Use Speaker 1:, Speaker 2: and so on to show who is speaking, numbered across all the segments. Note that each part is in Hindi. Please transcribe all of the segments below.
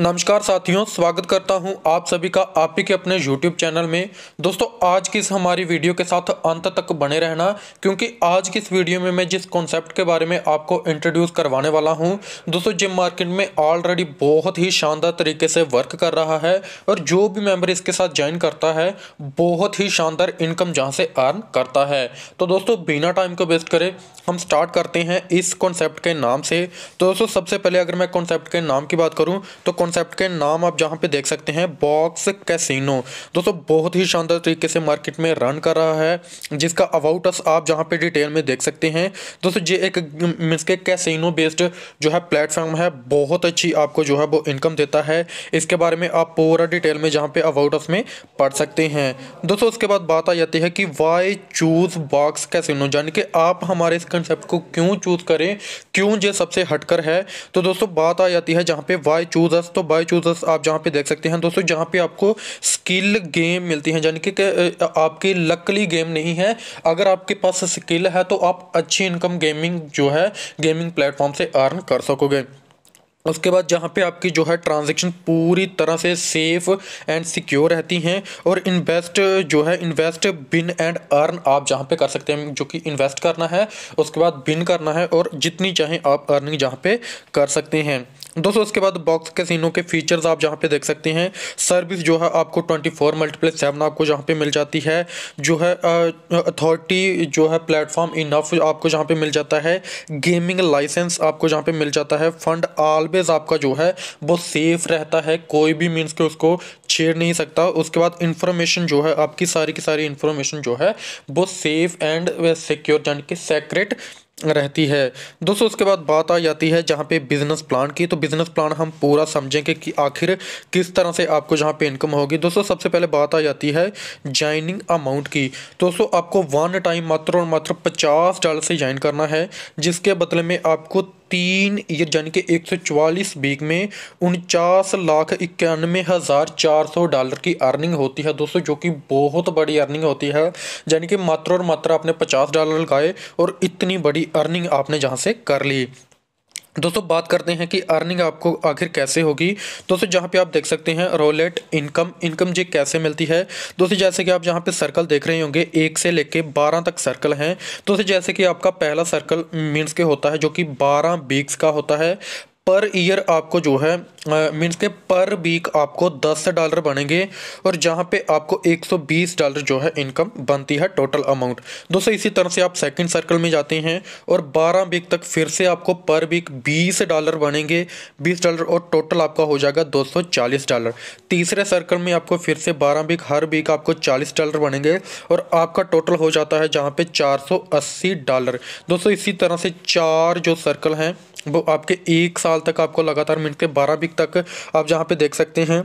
Speaker 1: नमस्कार साथियों स्वागत करता हूं आप सभी का आप ही के अपने YouTube चैनल में दोस्तों आज की इस हमारी वीडियो के साथ अंत तक बने रहना क्योंकि आज की इस वीडियो में मैं जिस कॉन्सेप्ट के बारे में आपको इंट्रोड्यूस करवाने वाला हूं दोस्तों जिम मार्केट में ऑलरेडी बहुत ही शानदार तरीके से वर्क कर रहा है और जो भी मेम्बर इसके साथ ज्वाइन करता है बहुत ही शानदार इनकम जहाँ से अर्न करता है तो दोस्तों बिना टाइम को वेस्ट करें हम स्टार्ट करते हैं इस कॉन्सेप्ट के नाम से तो दोस्तों सबसे पहले अगर मैं कॉन्सेप्ट के नाम की बात करूँ तो कॉन्सेप्ट के नाम आप जहाँ पे देख सकते हैं बॉक्स कैसीनो दोस्तों बहुत ही शानदार तरीके से मार्केट में रन कर रहा है जिसका अबाउट अस आप जहाँ पे डिटेल में देख सकते हैं दोस्तों ये एक मीन्स के कैसीनो बेस्ड जो है प्लेटफॉर्म है बहुत अच्छी आपको जो है वो इनकम देता है इसके बारे में आप पूरा डिटेल में जहाँ पे अबाउट अस में पढ़ सकते हैं दोस्तों उसके बाद बात आ जाती है कि वाई चूज़ बॉक्स कैसीनो यानी कि आप हमारे इस कंसेप्ट को क्यों चूज़ करें क्यों ये सबसे हटकर है तो दोस्तों बात आ जाती है जहाँ पे वाई चूज़ अस दोस्तों बाई चूजर्स आप जहाँ पे देख सकते हैं दोस्तों जहाँ पे आपको स्किल गेम मिलती हैं यानी कि आपकी लकली गेम नहीं है अगर आपके पास स्किल है तो आप अच्छी इनकम गेमिंग जो है गेमिंग प्लेटफॉर्म से अर्न कर सकोगे उसके बाद जहाँ पे आपकी जो है ट्रांजेक्शन पूरी तरह से सेफ एंड सिक्योर रहती हैं और इन्वेस्ट जो है इन्वेस्ट बिन एंड अर्न आप जहाँ पे कर सकते हैं जो कि इन्वेस्ट करना है उसके बाद बिन करना है और जितनी चाहे आप अर्निंग जहाँ पे कर सकते हैं दोस्तों उसके बाद बॉक्स सीनों के फीचर्स आप जहाँ पे देख सकते हैं सर्विस जो है आपको ट्वेंटी फोर मल्टीप्लस सेवन आपको जहाँ पे मिल जाती है जो है अथॉरिटी जो है प्लेटफॉर्म इनफ आपको जहाँ पे मिल जाता है गेमिंग लाइसेंस आपको जहाँ पे मिल जाता है फंड ऑलवेज आपका जो है वो सेफ रहता है कोई भी मीन्स के उसको छेड़ नहीं सकता उसके बाद इंफॉर्मेशन जो है आपकी सारी की सारी इंफॉर्मेशन जो है वो सेफ एंड सिक्योर यानी कि सेक्रेट रहती है दोस्तों उसके बाद बात आ जाती है जहाँ पे बिज़नेस प्लान की तो बिज़नेस प्लान हम पूरा समझेंगे कि आखिर किस तरह से आपको जहाँ पे इनकम होगी दोस्तों सबसे पहले बात आ जाती है ज्वाइनिंग अमाउंट की दोस्तों आपको वन टाइम मात्र और मात्र पचास डॉलर से ज्वाइन करना है जिसके बदले में आपको तीन ईयर यानी कि एक सौ चवालीस वीक में उनचास लाख इक्यानवे हज़ार चार सौ डॉलर की अर्निंग होती है दोस्तों जो कि बहुत बड़ी अर्निंग होती है यानी कि मात्र और मात्र आपने पचास डॉलर लगाए और इतनी बड़ी अर्निंग आपने जहाँ से कर ली दोस्तों बात करते हैं कि अर्निंग आपको आखिर कैसे होगी दोस्तों जहाँ पे आप देख सकते हैं रोलेट इनकम इनकम जी कैसे मिलती है दोस्तों जैसे कि आप जहाँ पे सर्कल देख रहे होंगे एक से लेके बारह तक सर्कल हैं दोस्तों जैसे कि आपका पहला सर्कल मीन्स के होता है जो कि बारह बीक्स का होता है पर ईयर आपको जो है मीन्स के पर वीक आपको 10 डॉलर बनेंगे और जहाँ पे आपको 120 डॉलर जो है इनकम बनती है टोटल अमाउंट दोस्तों इसी तरह से आप सेकंड सर्कल में जाते हैं और 12 वीक तक फिर से आपको पर वीक 20 डॉलर बनेंगे 20 डॉलर और टोटल आपका हो जाएगा 240 डॉलर तीसरे सर्कल में आपको फिर से बारह वीक हर वीक आपको चालीस डॉलर बनेंगे और आपका टोटल हो जाता है जहाँ पर चार डॉलर दोस्तों इसी तरह से चार जो सर्कल हैं वो आपके एक साल तक आपको लगातार मिनट के बारह वीक तक आप जहाँ पे देख सकते हैं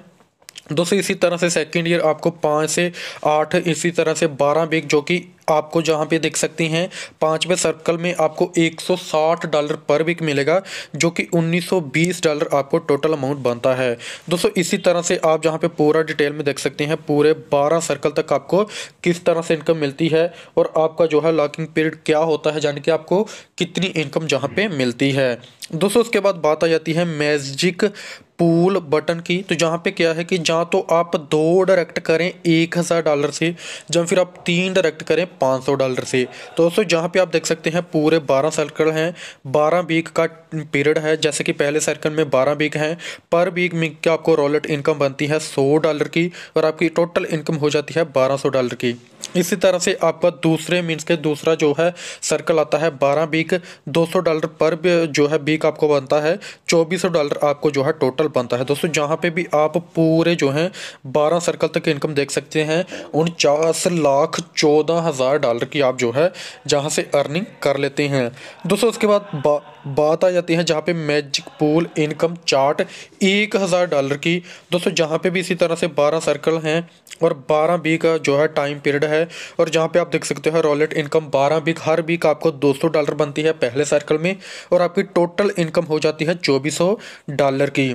Speaker 1: दोस्तों इसी तरह से सेकेंड ईयर आपको पाँच से आठ इसी तरह से बारह वीक जो कि आपको जहाँ पे देख सकते हैं पाँचवें सर्कल में आपको 160 डॉलर पर वीक मिलेगा जो कि 1920 डॉलर आपको टोटल अमाउंट बनता है दोस्तों इसी तरह से आप जहाँ पे पूरा डिटेल में देख सकते हैं पूरे 12 सर्कल तक आपको किस तरह से इनकम मिलती है और आपका जो है लॉकिंग पीरियड क्या होता है यानी कि आपको कितनी इनकम जहाँ पर मिलती है दोस्तों उसके बाद बात आ जाती है मैजिक पूल बटन की तो जहाँ पे क्या है कि जहाँ तो आप दो डायरेक्ट करें एक हज़ार डॉलर से जब फिर आप तीन डायरेक्ट करें 500 डॉलर से तो दोस्तों जहाँ पे आप देख सकते हैं पूरे 12 सर्कल हैं 12 वीक का पीरियड है जैसे कि पहले सर्कल में 12 वीक हैं पर वीक में क्या आपको रॉलेट इनकम बनती है 100 डॉलर की और आपकी टोटल इनकम हो जाती है 1200 डॉलर की इसी तरह से आपका दूसरे मीन्स के दूसरा जो है सर्कल आता है बारह वीक दो सौ डॉलर पर जो है वीक आपको बनता है चौबीस सौ डॉलर आपको जो है टोटल बनता है दोस्तों जहाँ पे भी आप पूरे जो हैं बारह सर्कल तक इनकम देख सकते हैं उनचास लाख चौदह हज़ार हज़ार डॉलर की आप जो है जहाँ से अर्निंग कर लेते हैं दोस्तों उसके बाद बा, बात आ जाती है जहाँ पे मैजिक पूल इनकम चार्ट एक हज़ार डॉलर की दोस्तों जहाँ पे भी इसी तरह से बारह सर्कल हैं और बारह बीक जो है टाइम पीरियड है और जहाँ पे आप देख सकते हो रॉलेट इनकम बारह बीक हर बीक आपको दो सौ डॉलर बनती है पहले सर्कल में और आपकी टोटल इनकम हो जाती है चौबीस सौ डॉलर की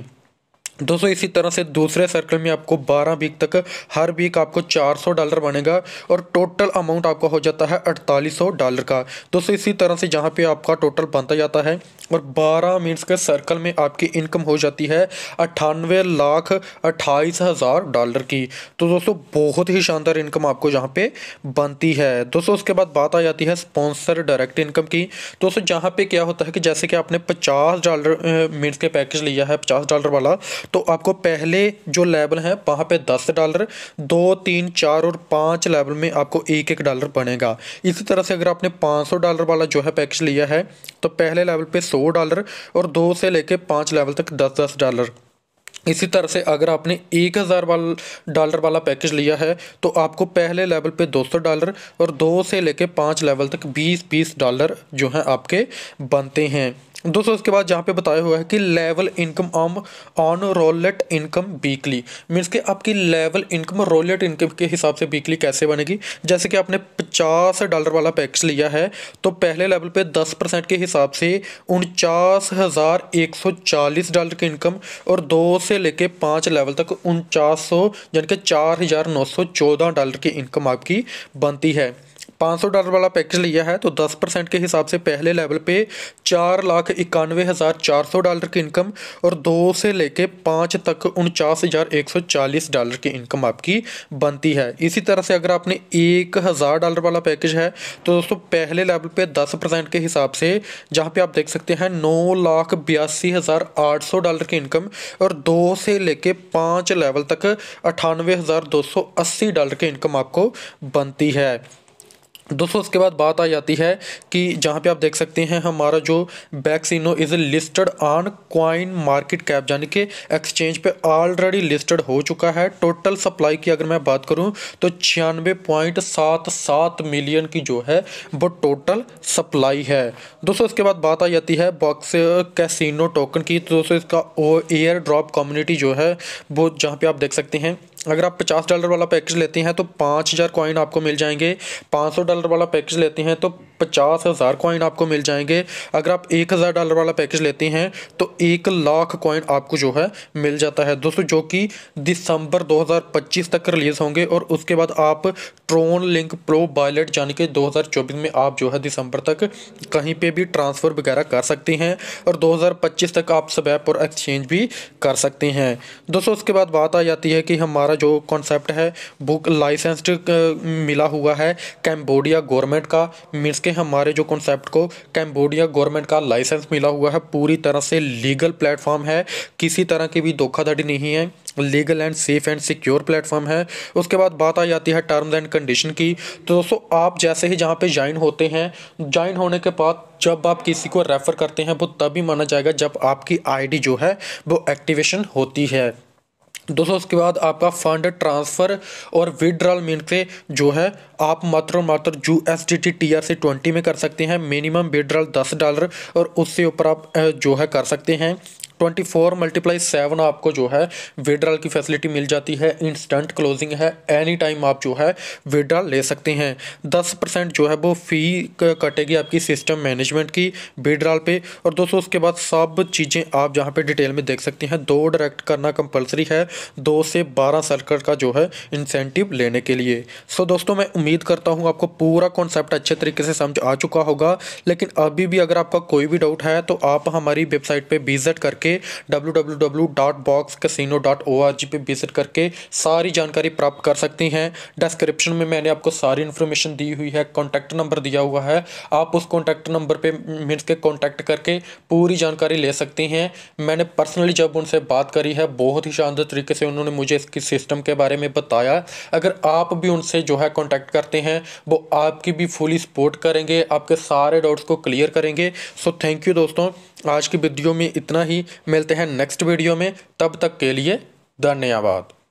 Speaker 1: दोस्तों इसी तरह से दूसरे सर्कल में आपको 12 वीक तक हर वीक आपको 400 डॉलर बनेगा और टोटल अमाउंट आपका हो जाता है 4800 डॉलर का दोस्तों इसी तरह से जहाँ पे आपका टोटल बनता जाता है और 12 मिनट्स के सर्कल में आपकी इनकम हो जाती है अट्ठानवे लाख अट्ठाईस हज़ार डॉलर की तो दोस्तों बहुत ही शानदार इनकम आपको यहाँ पर बनती है दोस्तों उसके बाद बात आ जाती है स्पॉन्सर डायरेक्ट इनकम की दोस्तों जहाँ पे क्या होता है कि जैसे कि आपने पचास डॉलर मिनट्स के पैकेज लिया है पचास डॉलर वाला तो आपको पहले जो लेवल है वहाँ पे दस डॉलर दो तीन चार और पाँच लेवल में आपको एक एक डॉलर बनेगा इसी तरह से अगर आपने पाँच सौ डॉलर वाला जो है पैकेज लिया है तो पहले लेवल पे सौ डॉलर और दो से लेके पाँच लेवल तक दस दस डॉलर इसी तरह से अगर आपने एक हज़ार वाल डॉलर वाला पैकेज लिया है तो आपको पहले लेवल पे दो सौ डॉलर और दो से लेके पाँच लेवल तक बीस बीस डॉलर जो हैं आपके बनते हैं दोस्तों उसके बाद जहाँ पे बताया हुआ है कि लेवल इनकम ऑम on roulette income weekly means कि आपकी लेवल इनकम रोलेट इनकम के हिसाब से वीकली कैसे बनेगी जैसे कि आपने पचास डॉलर वाला पैकेज लिया है तो पहले लेवल पे दस परसेंट के हिसाब से उनचास हज़ार एक सौ चालीस डॉलर की इनकम और दो से लेके पाँच लेवल तक उनचास सौ यानी कि चार हज़ार नौ सौ चौदह डॉलर की इनकम आपकी बनती है 500 डॉलर वाला पैकेज लिया है तो 10 परसेंट के हिसाब से पहले लेवल पे चार लाख इक्यानवे हज़ार चार सौ डॉलर की इनकम और दो से लेके पाँच तक उनचास हज़ार एक सौ चालीस डॉलर की इनकम आपकी बनती है इसी तरह से अगर आपने एक हज़ार डॉलर वाला पैकेज है तो दोस्तों पहले लेवल पे दस परसेंट के हिसाब से जहाँ पे आप देख सकते हैं नौ लाख बयासी हज़ार आठ सौ डॉलर की इनकम और दो से लेके पाँच लेवल तक अठानवे हज़ार दो सौ अस्सी डॉलर की इनकम आपको बनती है दोस्तों उसके बाद बात आ जाती है कि जहाँ पे आप देख सकते हैं हमारा जो Baxino is listed on coin market cap यानी कि एक्सचेंज पे ऑलरेडी लिस्टेड हो चुका है टोटल सप्लाई की अगर मैं बात करूँ तो छियानवे पॉइंट सात सात मिलियन की जो है वो टोटल सप्लाई है दोस्तों उसके बाद बात आ जाती है बॉक्स कैसीनो टोकन की तो दोस्तों इसका एयर ड्रॉप कम्युनिटी जो है वो जहाँ पर आप देख सकते हैं अगर आप पचास डॉलर वाला पैकेज लेते हैं तो पाँच हज़ार कॉइन आपको मिल जाएंगे पाँच सौ डॉलर वाला पैकेज लेते हैं तो पचास हज़ार कॉइन आपको मिल जाएंगे अगर आप एक हज़ार डॉलर वाला पैकेज लेते हैं तो एक लाख कॉइन आपको जो है मिल जाता है दोस्तों जो कि दिसंबर 2025 तक रिलीज़ होंगे और उसके बाद आप ट्रोन लिंक प्रो बायलेट यानी कि दो में आप जो है दिसंबर तक कहीं पर भी ट्रांसफ़र वगैरह कर सकते हैं और दो तक आप स्वैप और एक्सचेंज भी कर सकते हैं दोस्तों उसके बाद बात आ जाती है कि हमारा जो कॉन्सेप्ट है बुक लाइसेंस्ड मिला हुआ है कैम्बोडिया गवर्नमेंट का मीन्स के हमारे जो कॉन्सेप्ट को कैम्बोडिया गवर्नमेंट का लाइसेंस मिला हुआ है पूरी तरह से लीगल प्लेटफॉर्म है किसी तरह की भी धोखाधड़ी नहीं है legal and safe and secure platform है उसके बाद बात आ जाती है टर्म्स एंड कंडीशन की तो दोस्तों आप जैसे ही जहाँ पे ज्वाइन होते हैं ज्वाइन होने के बाद जब आप किसी को रेफ़र करते हैं वो तभी माना जाएगा जब आपकी आईडी जो है वो एक्टिवेशन होती है दोस्तों उसके बाद आपका फंड ट्रांसफ़र और विड्रॉल मीन से जो है आप मात्र मात्र U S D T T R C twenty में कर सकते हैं मिनिमम विड्रॉल दस डॉलर और उससे ऊपर आप जो है कर सकते हैं ट्वेंटी फोर मल्टीप्लाई सेवन आपको जो है विड्रॉल की फैसिलिटी मिल जाती है इंस्टेंट क्लोजिंग है एनी टाइम आप जो है विड्रॉल ले सकते हैं दस परसेंट जो है वो फी कटेगी आपकी सिस्टम मैनेजमेंट की विड्रॉल पे और दोस्तों उसके बाद सब चीज़ें आप जहाँ पे डिटेल में देख सकते हैं दो डायरेक्ट करना कंपलसरी है दो से बारह सर्कल का जो है इंसेंटिव लेने के लिए सो दोस्तों मैं उम्मीद करता हूँ आपको पूरा कॉन्सेप्ट अच्छे तरीके से समझ आ चुका होगा लेकिन अभी भी अगर आपका कोई भी डाउट है तो आप हमारी वेबसाइट पर विज़िट करके www.boxcasino.org पे विजिट करके सारी जानकारी प्राप्त कर सकती हैं डिस्क्रिप्शन में मैंने आपको सारी इन्फॉर्मेशन दी हुई है कॉन्टैक्ट नंबर दिया हुआ है आप उस कॉन्टैक्ट नंबर पे मीन्स के कॉन्टैक्ट करके पूरी जानकारी ले सकती हैं मैंने पर्सनली जब उनसे बात करी है बहुत ही शानदार तरीके से उन्होंने मुझे इसकी सिस्टम के बारे में बताया अगर आप भी उनसे जो है कॉन्टैक्ट करते हैं वो आपकी भी फुली सपोर्ट करेंगे आपके सारे डाउट्स को क्लियर करेंगे सो थैंक यू दोस्तों आज की वीडियो में इतना ही मिलते हैं नेक्स्ट वीडियो में तब तक के लिए धन्यवाद